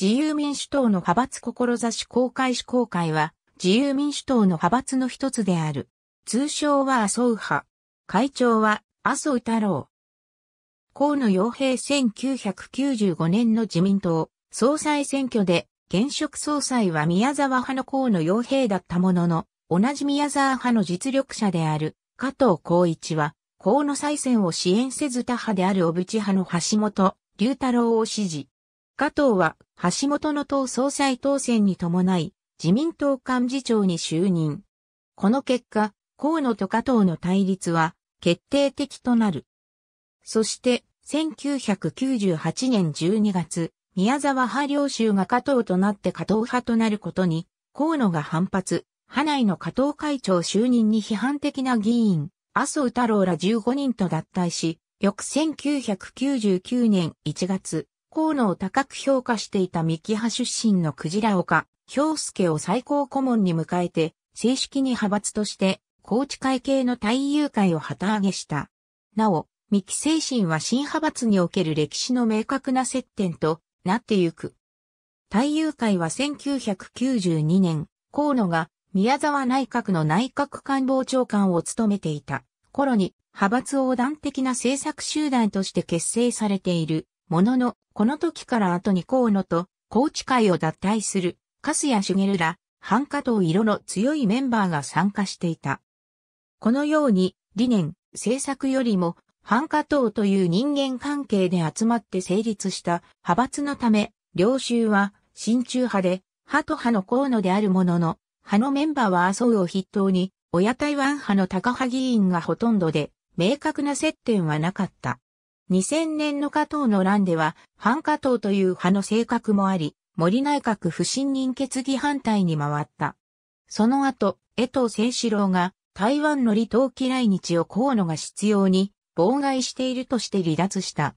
自由民主党の派閥志公開志公開は、自由民主党の派閥の一つである。通称は麻生派。会長は麻生太郎。河野洋平1995年の自民党総裁選挙で、現職総裁は宮沢派の河野洋平だったものの、同じ宮沢派の実力者である加藤光一は、河野再選を支援せず他派である小渕派の橋本龍太郎を支持。加藤は橋本の党総裁当選に伴い、自民党幹事長に就任。この結果、河野と加藤の対立は決定的となる。そして、1998年12月、宮沢派領州が加藤となって加藤派となることに、河野が反発、派内の加藤会長就任に批判的な議員、麻生太郎ら15人と脱退し、翌1999年1月、河能を高く評価していた三木派出身のクジラ岡、氷介を最高顧問に迎えて、正式に派閥として、高知会系の大友会を旗揚げした。なお、三木精神は新派閥における歴史の明確な接点となってゆく。大友会は1992年、河野が宮沢内閣の内閣官房長官を務めていた頃に、派閥横断的な政策集団として結成されているものの、この時から後に河野と、高知会を脱退する、カスヤ茂ら、半加藤色の強いメンバーが参加していた。このように、理念、政策よりも、半加藤という人間関係で集まって成立した派閥のため、領収は、親中派で、派と派の河野であるものの、派のメンバーは麻生を筆頭に、親台湾派の高派議員がほとんどで、明確な接点はなかった。2000年の加藤の乱では、反加藤という派の性格もあり、森内閣不信任決議反対に回った。その後、江藤清志郎が台湾の離島機来日を河野が必要に妨害しているとして離脱した。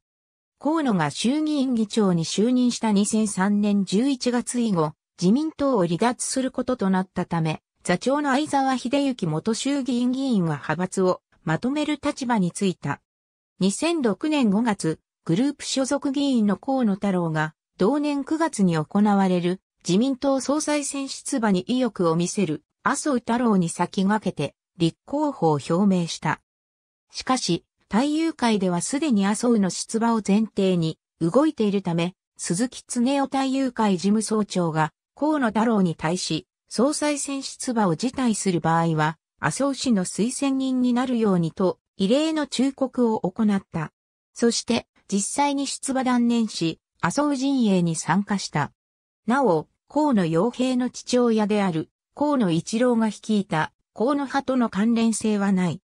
河野が衆議院議長に就任した2003年11月以後、自民党を離脱することとなったため、座長の相沢秀幸元衆議院議員は派閥をまとめる立場についた。2006年5月、グループ所属議員の河野太郎が、同年9月に行われる自民党総裁選出馬に意欲を見せる麻生太郎に先駆けて立候補を表明した。しかし、対友会ではすでに麻生の出馬を前提に動いているため、鈴木恒夫対友会事務総長が河野太郎に対し、総裁選出馬を辞退する場合は、麻生氏の推薦人になるようにと異例の忠告を行った。そして、実際に出馬断念し、麻生陣営に参加した。なお、河野洋平の父親である、河野一郎が率いた、河野派との関連性はない。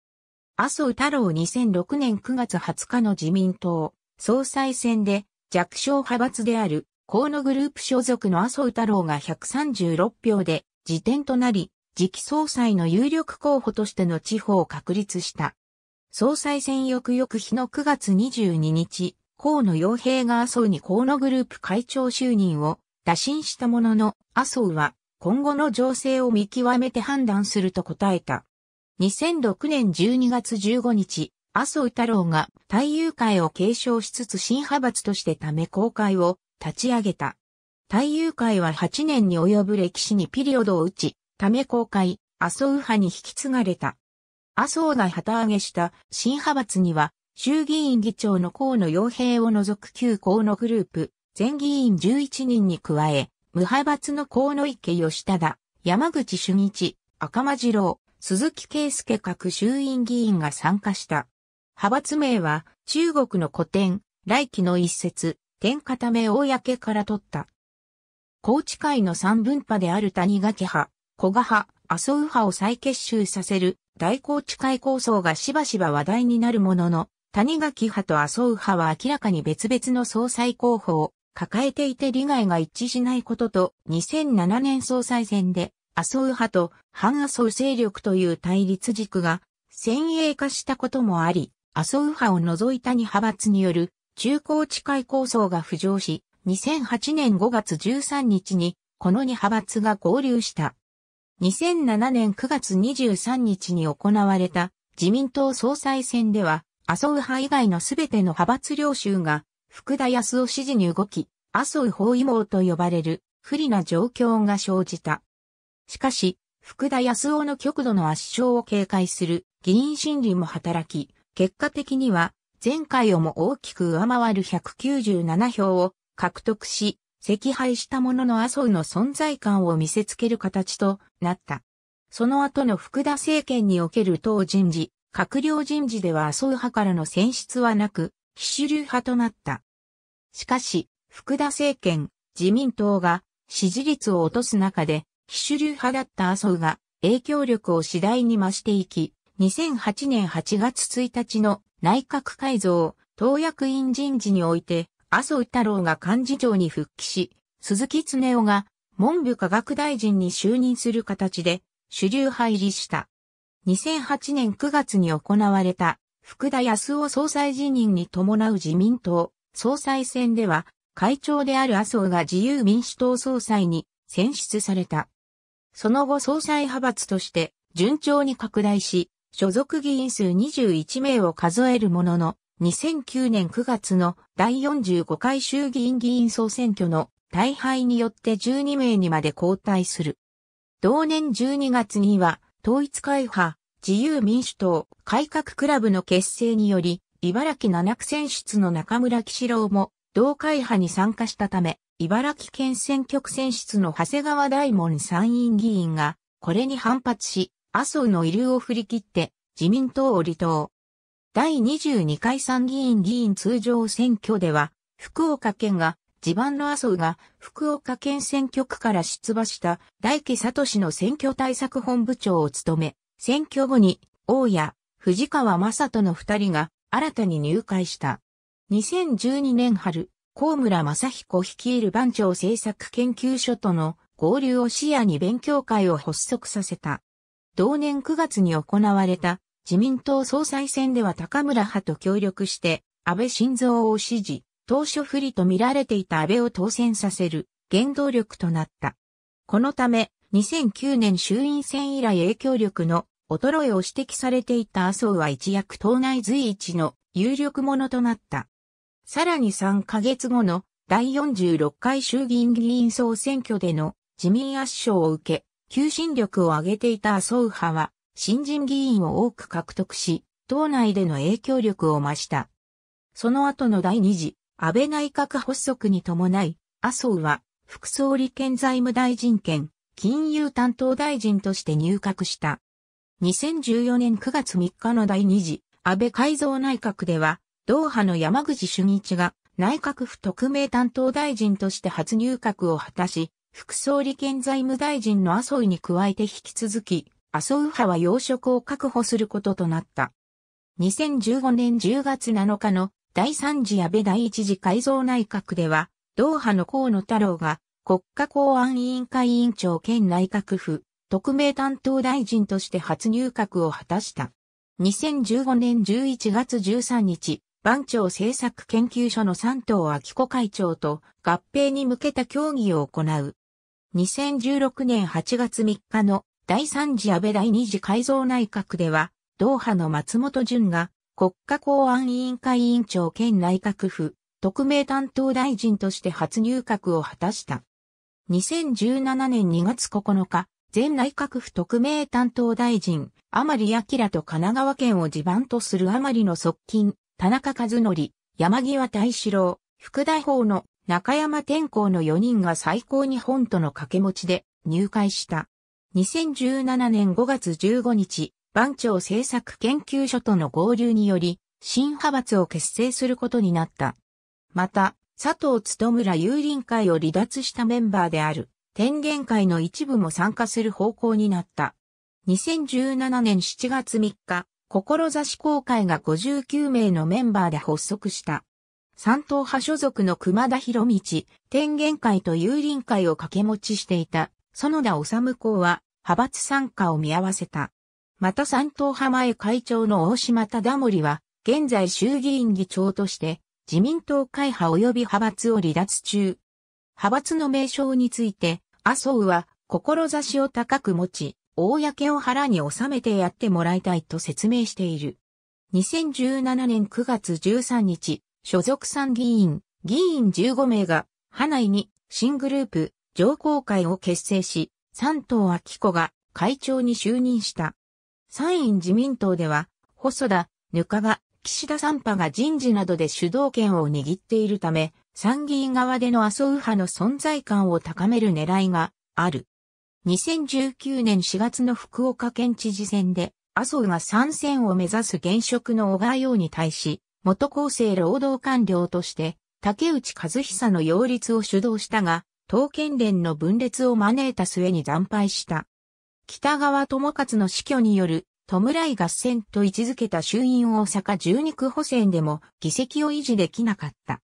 麻生太郎2006年9月20日の自民党、総裁選で、弱小派閥である、河野グループ所属の麻生太郎が136票で、辞典となり、次期総裁の有力候補としての地方を確立した。総裁選翌々日の9月22日、河野洋平が麻生に河野グループ会長就任を打診したものの、麻生は今後の情勢を見極めて判断すると答えた。2006年12月15日、麻生太郎が大友会を継承しつつ新派閥としてため公会を立ち上げた。大友会は8年に及ぶ歴史にピリオドを打ち、ため公会、麻生派に引き継がれた。麻生が旗揚げした新派閥には、衆議院議長の河野洋平を除く旧河野グループ、全議員11人に加え、無派閥の河野池義忠、山口俊一、赤間次郎、鈴木圭介各衆院議員が参加した。派閥名は、中国の古典、来期の一節、天下ため公から取った。高知会の三分派である谷垣派、古賀派、麻生派を再結集させる大高地会構想がしばしば話題になるものの、谷垣派と麻生派は明らかに別々の総裁候補を抱えていて利害が一致しないことと、2007年総裁選で麻生派と反麻生勢力という対立軸が先鋭化したこともあり、麻生派を除いた2派閥による中高地会構想が浮上し、2008年5月13日にこの2派閥が合流した。2007年9月23日に行われた自民党総裁選では、麻生派以外のすべての派閥領衆が福田康夫支持に動き、麻生包囲網と呼ばれる不利な状況が生じた。しかし、福田康夫の極度の圧勝を警戒する議員心理も働き、結果的には前回をも大きく上回る197票を獲得し、赤敗したものの麻生の存在感を見せつける形となった。その後の福田政権における党人事、閣僚人事では麻生派からの選出はなく、非主流派となった。しかし、福田政権、自民党が支持率を落とす中で、非主流派だった麻生が影響力を次第に増していき、2008年8月1日の内閣改造、党役員人事において、麻生太郎が幹事長に復帰し、鈴木恒夫が文部科学大臣に就任する形で主流配入りした。2008年9月に行われた福田康夫総裁辞任に伴う自民党総裁選では会長である麻生が自由民主党総裁に選出された。その後総裁派閥として順調に拡大し、所属議員数21名を数えるものの、2009年9月の第45回衆議院議員総選挙の大敗によって12名にまで交代する。同年12月には、統一会派、自由民主党、改革クラブの結成により、茨城七区選出の中村喜四郎も、同会派に参加したため、茨城県選挙区選出の長谷川大門参院議員が、これに反発し、麻生の遺留を振り切って、自民党を離党。第22回参議院議員通常選挙では、福岡県が、地盤の麻生が福岡県選挙区から出馬した大家氏の選挙対策本部長を務め、選挙後に大谷、藤川正人の二人が新たに入会した。2012年春、高村正彦率いる番長政策研究所との合流を視野に勉強会を発足させた。同年9月に行われた自民党総裁選では高村派と協力して、安倍晋三を支持、当初不利と見られていた安倍を当選させる原動力となった。このため、2009年衆院選以来影響力の衰えを指摘されていた麻生は一躍党内随一の有力者となった。さらに3ヶ月後の第46回衆議院議員総選挙での自民圧勝を受け、求心力を上げていた麻生派は新人議員を多く獲得し、党内での影響力を増した。その後の第二次、安倍内閣発足に伴い、麻生は、副総理兼財務大臣兼、金融担当大臣として入閣した。2014年9月3日の第二次、安倍改造内閣では、ドーハの山口主義一が内閣府特命担当大臣として初入閣を果たし、副総理兼財務大臣の麻生に加えて引き続き、麻生派は要職を確保することとなった。2015年10月7日の第3次安倍第一次改造内閣では、同派の河野太郎が国家公安委員会委員長兼内閣府特命担当大臣として初入閣を果たした。2015年11月13日、番長政策研究所の三藤明子会長と合併に向けた協議を行う。2016年8月3日の第3次安倍第2次改造内閣では、同派の松本淳が国家公安委員会委員長兼内閣府特命担当大臣として初入閣を果たした。2017年2月9日、前内閣府特命担当大臣、甘利明と神奈川県を地盤とする甘利の側近、田中和則、山際大志郎、副大法の中山天皇の4人が最高日本との掛け持ちで入会した。2017年5月15日、番長政策研究所との合流により、新派閥を結成することになった。また、佐藤むら有林会を離脱したメンバーである、天元会の一部も参加する方向になった。2017年7月3日、志公会が59名のメンバーで発足した。三党派所属の熊田博道、天元会と有林会を掛け持ちしていた園田治公は派閥参加を見合わせた。また三党派前会長の大島忠盛は、現在衆議院議長として、自民党会派及び派閥を離脱中。派閥の名称について、麻生は、志を高く持ち、公を腹に収めてやってもらいたいと説明している。2017年9月13日、所属参議院、議員15名が、派内に、新グループ、上皇会を結成し、三党秋子が会長に就任した。参院自民党では、細田、ぬかが、岸田三派が人事などで主導権を握っているため、参議院側での麻生派の存在感を高める狙いがある。2019年4月の福岡県知事選で、麻生が参戦を目指す現職の小川洋に対し、元厚生労働官僚として、竹内和久の擁立を主導したが、刀剣連の分裂を招いた末に惨敗した。北川智勝の死去による、弔い合戦と位置づけた衆院大阪十二区補選でも議席を維持できなかった。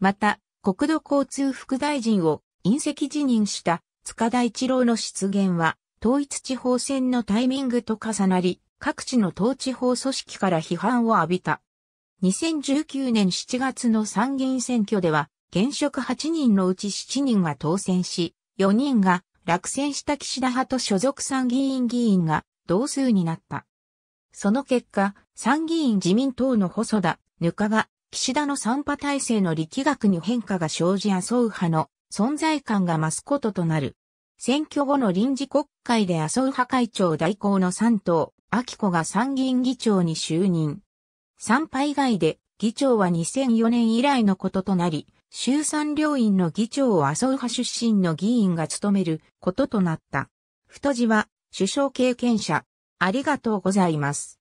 また、国土交通副大臣を隕石辞任した塚田一郎の出現は、統一地方選のタイミングと重なり、各地の統治法組織から批判を浴びた。2019年7月の参議院選挙では、現職8人のうち7人が当選し、4人が落選した岸田派と所属参議院議員が同数になった。その結果、参議院自民党の細田、ぬかが、岸田の参派体制の力学に変化が生じ麻生派の存在感が増すこととなる。選挙後の臨時国会で麻生派会長代行の3党、秋子が参議院議長に就任。参派以外で議長は2004年以来のこととなり、衆参両院の議長を麻生派出身の議員が務めることとなった。太字は首相経験者。ありがとうございます。